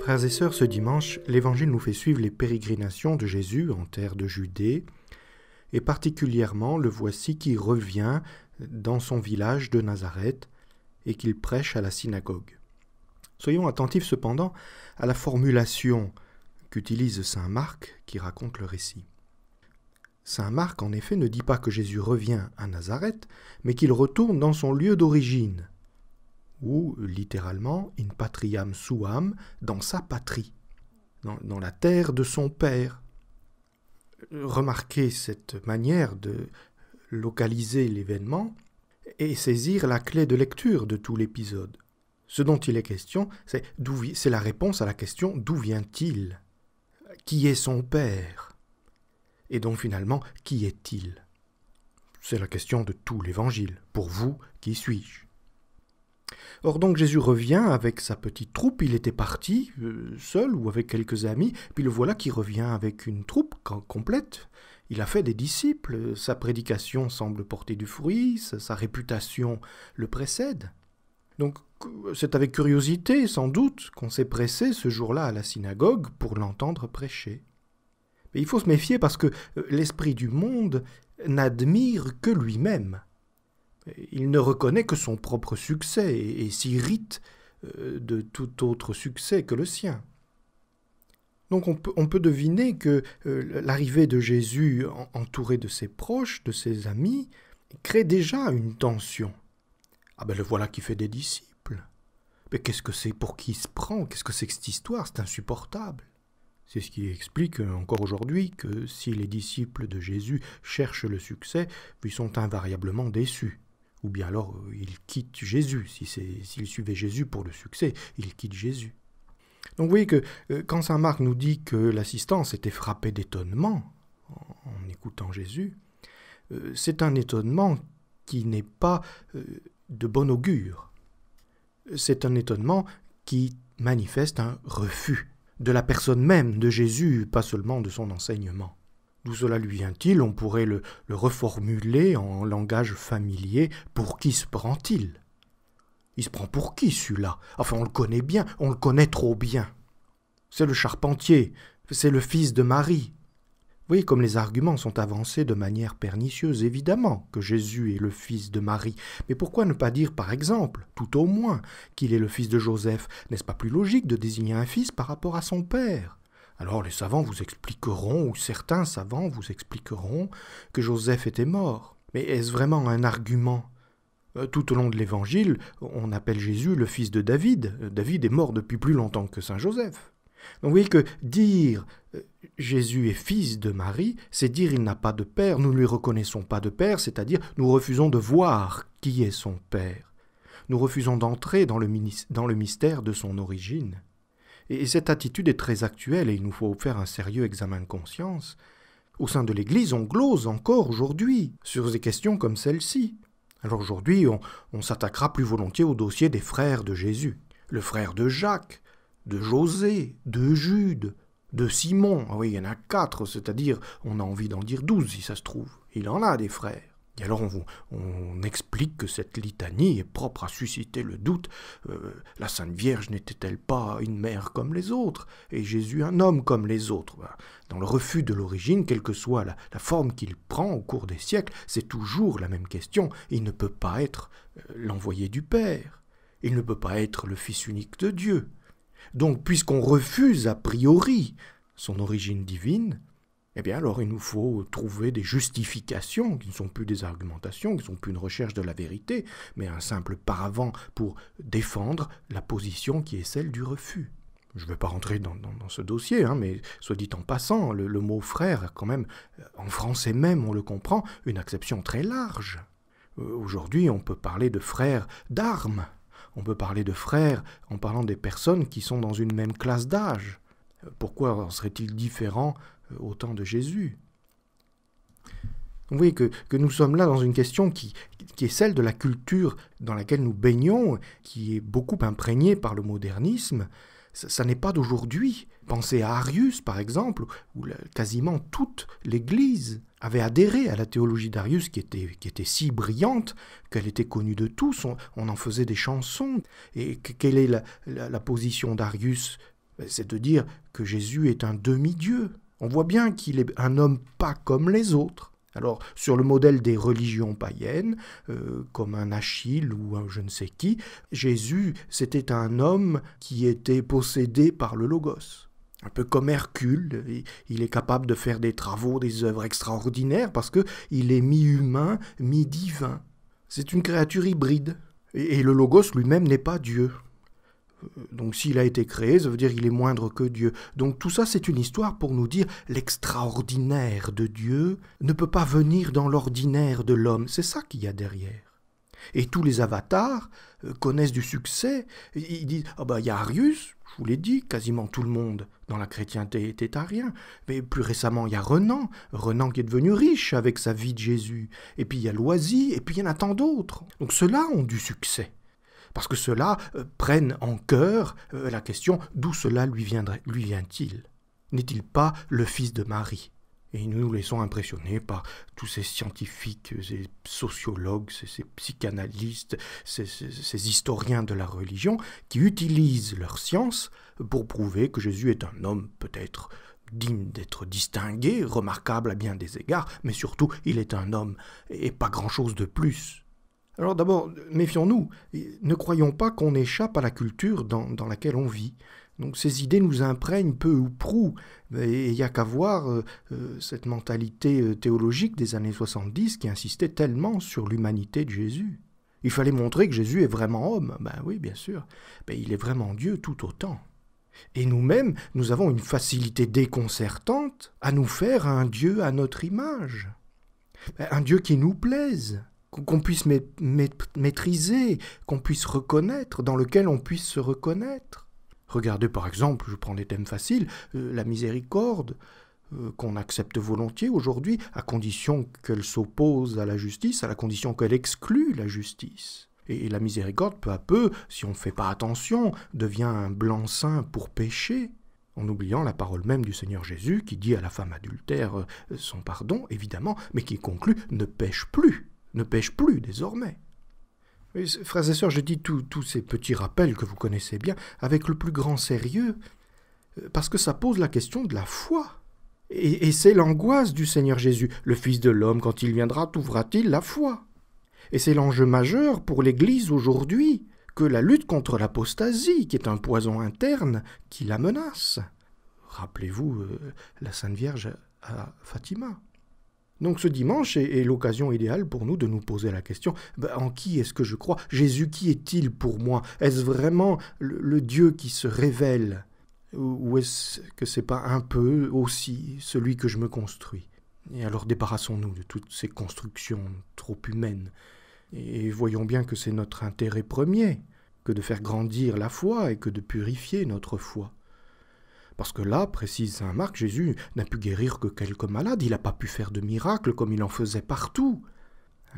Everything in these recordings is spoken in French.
Frères et sœurs, ce dimanche, l'Évangile nous fait suivre les pérégrinations de Jésus en terre de Judée, et particulièrement le voici qui revient dans son village de Nazareth et qu'il prêche à la synagogue. Soyons attentifs cependant à la formulation qu'utilise Saint Marc qui raconte le récit. Saint Marc en effet ne dit pas que Jésus revient à Nazareth, mais qu'il retourne dans son lieu d'origine, ou littéralement in patriam suam, dans sa patrie, dans, la terre de son père. Remarquez cette manière de localiser l'événement et saisir la clé de lecture de tout l'épisode. Ce dont il est question, c'est, c'est la réponse à la question d'où vient-il Qui est son père Et donc finalement, qui est-il C'est la question de tout l'évangile. Pour vous, qui suis-je Or donc Jésus revient avec sa petite troupe, il était parti euh, seul ou avec quelques amis, puis le voilà qui revient avec une troupe complète. Il a fait des disciples, sa prédication semble porter du fruit, sa réputation le précède. Donc c'est avec curiosité, sans doute, qu'on s'est pressé ce jour-là à la synagogue pour l'entendre prêcher. Mais il faut se méfier parce que euh, l'esprit du monde n'admire que lui-même. Il ne reconnaît que son propre succès et, s'irrite euh, de tout autre succès que le sien. Donc on peut, on peut deviner que euh, l'arrivée de Jésus entouré de ses proches, de ses amis, crée déjà une tension. Ah ben le voilà qui fait des disciples. Mais qu'est-ce que c'est pour qui il se prend Qu'est-ce que c'est que cette histoire C'est insupportable. C'est ce qui explique euh, encore aujourd'hui que si les disciples de Jésus cherchent le succès, ils sont invariablement déçus. Ou bien alors euh, il quitte Jésus. Si s'il suivait Jésus pour le succès, il quitte Jésus. Donc vous voyez que euh, quand Saint Marc nous dit que l'assistance était frappée d'étonnement en écoutant Jésus, euh, c'est un étonnement qui n'est pas de bon augure. C'est un étonnement qui manifeste un refus de la personne même de Jésus, pas seulement de son enseignement. D'où cela lui vient-il On pourrait le, reformuler en langage familier. Pour qui se prend-il Il se prend pour qui celui-là Enfin, on le connaît bien, on le connaît trop bien. C'est le charpentier, c'est le fils de Marie. Vous voyez comme les arguments sont avancés de manière pernicieuse, évidemment que Jésus est le fils de Marie, mais pourquoi ne pas dire par exemple, tout au moins, qu'il est le fils de Joseph N'est-ce pas plus logique de désigner un fils par rapport à son père alors les savants vous expliqueront, ou certains savants vous expliqueront, que Joseph était mort. Mais est-ce vraiment un argument euh, tout au long de l'Évangile, on appelle Jésus le fils de David. Euh, David est mort depuis plus longtemps que Saint Joseph. Donc vous voyez que dire euh, Jésus est fils de Marie, c'est dire il n'a pas de père, nous ne lui reconnaissons pas de père, c'est-à-dire nous refusons de voir qui est son père. Nous refusons d'entrer dans le mystère de son origine. Et cette attitude est très actuelle et il nous faut faire un sérieux examen de conscience. Au sein de l'Église, on glose encore aujourd'hui sur des questions comme celle-ci. Alors aujourd'hui, on, s'attaquera plus volontiers au dossier des frères de Jésus. Le frère de Jacques, de José, de Jude, de Simon. Ah oui, il y en a quatre, c'est-à-dire on a envie d'en dire douze si ça se trouve. Il en a des frères. Et alors on, explique que cette litanie est propre à susciter le doute. Euh, la Sainte Vierge n'était-elle pas une mère comme les autres et Jésus un homme comme les autres bah, Dans le refus de l'origine, quelle que soit la forme qu'il prend au cours des siècles, c'est toujours la même question. Il ne peut pas être euh, l'envoyé du Père. Il ne peut pas être le Fils unique de Dieu. Donc puisqu'on refuse a priori son origine divine, eh bien alors il nous faut trouver des justifications qui ne sont plus des argumentations, qui ne sont plus une recherche de la vérité, mais un simple paravent pour défendre la position qui est celle du refus. Je ne vais pas rentrer dans, ce dossier, hein, mais soit dit en passant, le, mot frère quand même, euh, en français même, on le comprend, une acception très large. Euh, aujourd'hui, on peut parler de frères d'armes, on peut parler de frères en parlant des personnes qui sont dans une même classe d'âge. Euh, pourquoi serait-il différent euh, au temps de Jésus. Vous voyez que, nous sommes là dans une question qui, est celle de la culture dans laquelle nous baignons, qui est beaucoup imprégnée par le modernisme. Ça, n'est pas d'aujourd'hui. Pensez à Arius, par exemple, où quasiment toute l'Église avait adhéré à la théologie d'Arius, qui était, si brillante qu'elle était connue de tous. On, en faisait des chansons. Et quelle est la position d'Arius ben, C'est de dire que Jésus est un demi-dieu. On voit bien qu'il est un homme pas comme les autres. Alors, sur le modèle des religions païennes, euh, comme un Achille ou un je ne sais qui, Jésus, c'était un homme qui était possédé par le Logos. Un peu comme Hercule, il est capable de faire des travaux, des œuvres extraordinaires parce que il est mi-humain, mi-divin. C'est une créature hybride. Et le Logos lui-même n'est pas Dieu. Euh, donc s'il a été créé, ça veut dire qu'il est moindre que Dieu. Donc tout ça, c'est une histoire pour nous dire l'extraordinaire de Dieu ne peut pas venir dans l'ordinaire de l'homme. C'est ça qu'il y a derrière. Et tous les avatars euh, connaissent du succès. Ils disent, ah bah, il y a Arius, je vous l'ai dit, quasiment tout le monde dans la chrétienté était rien. Mais plus récemment, il y a Renan, Renan qui est devenu riche avec sa vie de Jésus. Et puis il y a Loisy, et puis il y en a tant d'autres. Donc ceux-là ont du succès parce que cela euh, prenne en cœur euh, la question d'où cela lui, lui vient-il N'est-il pas le fils de Marie Et nous nous laissons impressionner par tous ces scientifiques, ces sociologues, ces, psychanalystes, ces, ces, historiens de la religion qui utilisent leur science pour prouver que Jésus est un homme peut-être digne d'être distingué, remarquable à bien des égards, mais surtout il est un homme et pas grand-chose de plus. Alors d'abord, méfions-nous, ne croyons pas qu'on échappe à la culture dans, laquelle on vit. Donc ces idées nous imprègnent peu ou prou, et il n'y a qu'à voir euh, euh, cette mentalité euh, théologique des années 70 qui insistait tellement sur l'humanité de Jésus. Il fallait montrer que Jésus est vraiment homme. Ben oui, bien sûr. Ben, il est vraiment Dieu tout autant. Et nous-mêmes, nous avons une facilité déconcertante à nous faire un Dieu à notre image, ben un Dieu qui nous plaise, qu'on puisse maîtriser, qu'on puisse reconnaître, dans lequel on puisse se reconnaître. Regardez par exemple, je prends des thèmes faciles, euh, la miséricorde, euh, qu'on accepte volontiers aujourd'hui, à condition qu'elle s'oppose à la justice, à la condition qu'elle exclue la justice. Et, la miséricorde, peu à peu, si on ne fait pas attention, devient un blanc-seing pour pécher en oubliant la parole même du Seigneur Jésus qui dit à la femme adultère euh, son pardon, évidemment, mais qui conclut ne pêche plus ne pêche plus désormais. frères et sœurs, je dis tous ces petits rappels que vous connaissez bien avec le plus grand sérieux, euh, parce que ça pose la question de la foi. Et, c'est l'angoisse du Seigneur Jésus. Le Fils de l'homme, quand il viendra, trouvera-t-il la foi Et c'est l'enjeu majeur pour l'Église aujourd'hui que la lutte contre l'apostasie, qui est un poison interne, qui la menace. Rappelez-vous euh, la Sainte Vierge à Fatima. Donc ce dimanche est, l'occasion idéale pour nous de nous poser la question, bah, en qui est-ce que je crois Jésus, qui est-il pour moi Est-ce vraiment le, le Dieu qui se révèle Ou est-ce que c'est pas un peu aussi celui que je me construis Et alors débarrassons-nous de toutes ces constructions trop humaines, et voyons bien que c'est notre intérêt premier que de faire grandir la foi et que de purifier notre foi. Parce que là, précise Saint Marc, Jésus n'a pu guérir que quelques malades, il n'a pas pu faire de miracles comme il en faisait partout.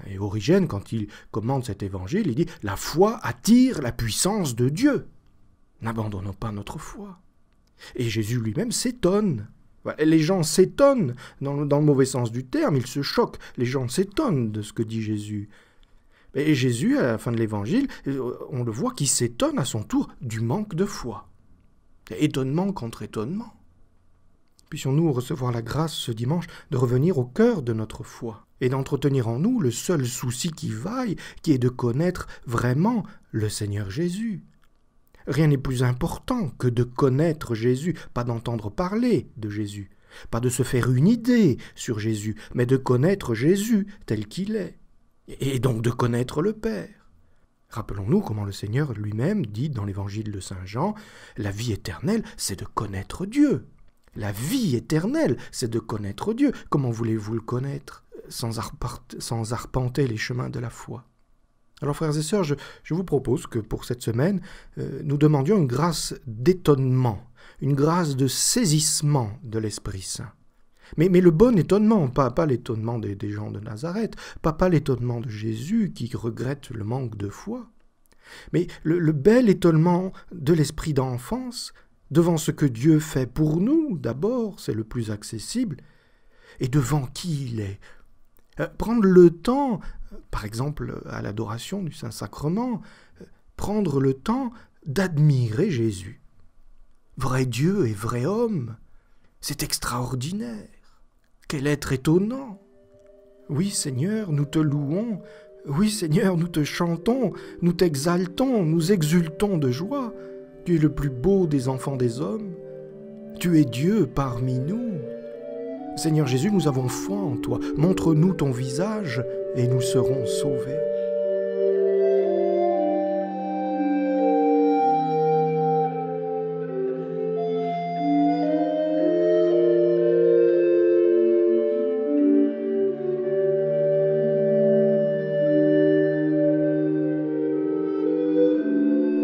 Et Origène, quand il commande cet évangile, il dit La foi attire la puissance de Dieu. N'abandonnons pas notre foi. Et Jésus lui-même s'étonne. Les gens s'étonnent, dans, dans le mauvais sens du terme, ils se choquent. Les gens s'étonnent de ce que dit Jésus. Et Jésus, à la fin de l'évangile, euh, on le voit qui s'étonne à son tour du manque de foi étonnement contre étonnement. Puissions-nous recevoir la grâce ce dimanche de revenir au cœur de notre foi et d'entretenir en nous le seul souci qui vaille, qui est de connaître vraiment le Seigneur Jésus. Rien n'est plus important que de connaître Jésus, pas d'entendre parler de Jésus, pas de se faire une idée sur Jésus, mais de connaître Jésus tel qu'il est, et donc de connaître le Père. Rappelons-nous comment le Seigneur lui-même dit dans l'évangile de Saint Jean, La vie éternelle, c'est de connaître Dieu. La vie éternelle, c'est de connaître Dieu. Comment voulez-vous le connaître sans, arpenter les chemins de la foi alors frères et sœurs, je, vous propose que pour cette semaine, euh, nous demandions une grâce d'étonnement, une grâce de saisissement de l'Esprit Saint. Mais, le bon étonnement, pas, pas l'étonnement des, gens de Nazareth, pas, l'étonnement de Jésus qui regrette le manque de foi, mais le, bel étonnement de l'esprit d'enfance devant ce que Dieu fait pour nous, d'abord, c'est le plus accessible, et devant qui il est. Euh, prendre le temps, par exemple à l'adoration du Saint-Sacrement, euh, prendre le temps d'admirer Jésus. Vrai Dieu et vrai homme, c'est extraordinaire. Quel être étonnant Oui Seigneur, nous te louons, oui Seigneur, nous te chantons, nous t'exaltons, nous exultons de joie. Tu es le plus beau des enfants des hommes, tu es Dieu parmi nous. Seigneur Jésus, nous avons foi en toi, montre-nous ton visage et nous serons sauvés.